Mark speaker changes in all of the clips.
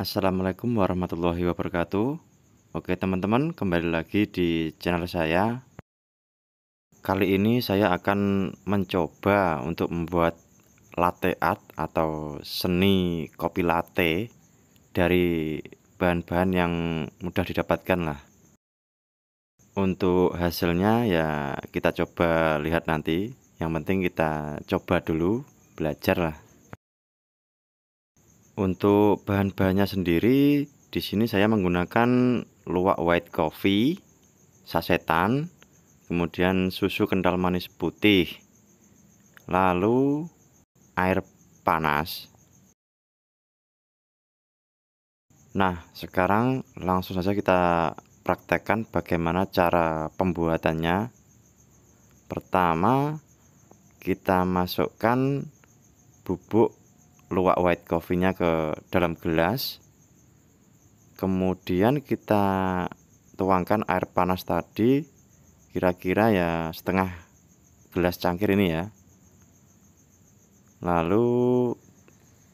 Speaker 1: Assalamualaikum warahmatullahi wabarakatuh Oke teman-teman kembali lagi di channel saya Kali ini saya akan mencoba untuk membuat latte art atau seni kopi latte Dari bahan-bahan yang mudah didapatkan lah Untuk hasilnya ya kita coba lihat nanti Yang penting kita coba dulu belajar lah untuk bahan-bahannya sendiri, di sini saya menggunakan luwak white coffee, sasetan, kemudian susu kental manis putih, lalu air panas. Nah, sekarang langsung saja kita praktekkan bagaimana cara pembuatannya. Pertama, kita masukkan bubuk luwak white coffee-nya ke dalam gelas. Kemudian kita tuangkan air panas tadi kira-kira ya setengah gelas cangkir ini ya. Lalu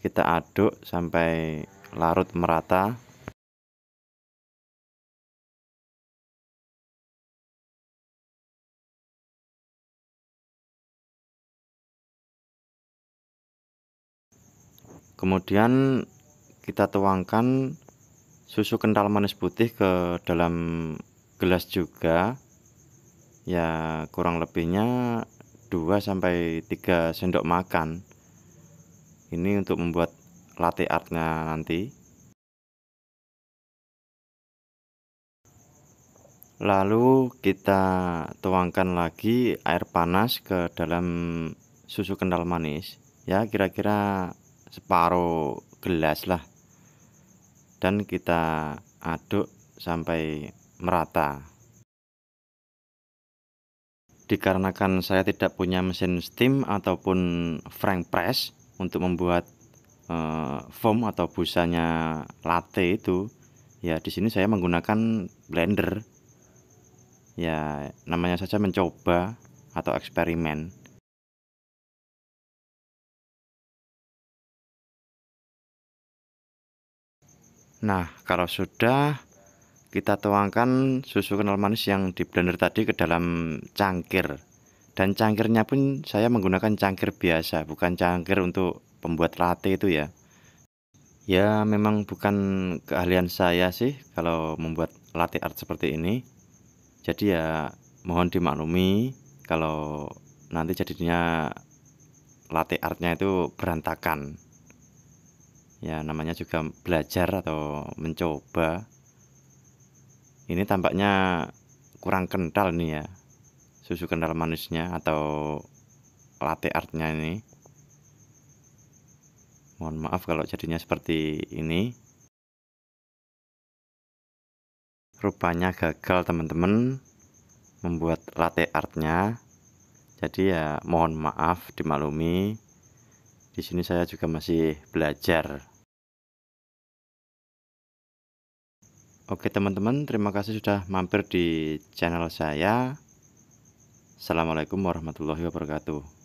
Speaker 1: kita aduk sampai
Speaker 2: larut merata. kemudian kita
Speaker 1: tuangkan susu kental manis putih ke dalam gelas juga ya kurang lebihnya 2 sampai 3 sendok makan ini untuk membuat latte artnya nanti lalu kita tuangkan lagi air panas ke dalam susu kental manis ya kira-kira separuh gelas lah dan kita aduk sampai merata dikarenakan saya tidak punya mesin steam ataupun frank press untuk membuat eh, foam atau busanya latte itu ya di sini saya menggunakan blender
Speaker 2: ya namanya saja mencoba atau eksperimen Nah, kalau sudah kita tuangkan susu kental manis
Speaker 1: yang di blender tadi ke dalam cangkir. Dan cangkirnya pun saya menggunakan cangkir biasa, bukan cangkir untuk pembuat latte itu ya. Ya, memang bukan keahlian saya sih kalau membuat latte art seperti ini. Jadi ya mohon dimaklumi kalau nanti jadinya latte artnya itu berantakan ya namanya juga belajar atau mencoba ini tampaknya kurang kental nih ya susu kental manisnya atau latte artnya ini mohon maaf kalau jadinya seperti ini rupanya gagal teman-teman membuat latte artnya jadi ya mohon maaf dimaklumi di sini saya juga masih belajar. Oke teman-teman, terima kasih sudah mampir di
Speaker 2: channel saya. Assalamualaikum warahmatullahi wabarakatuh.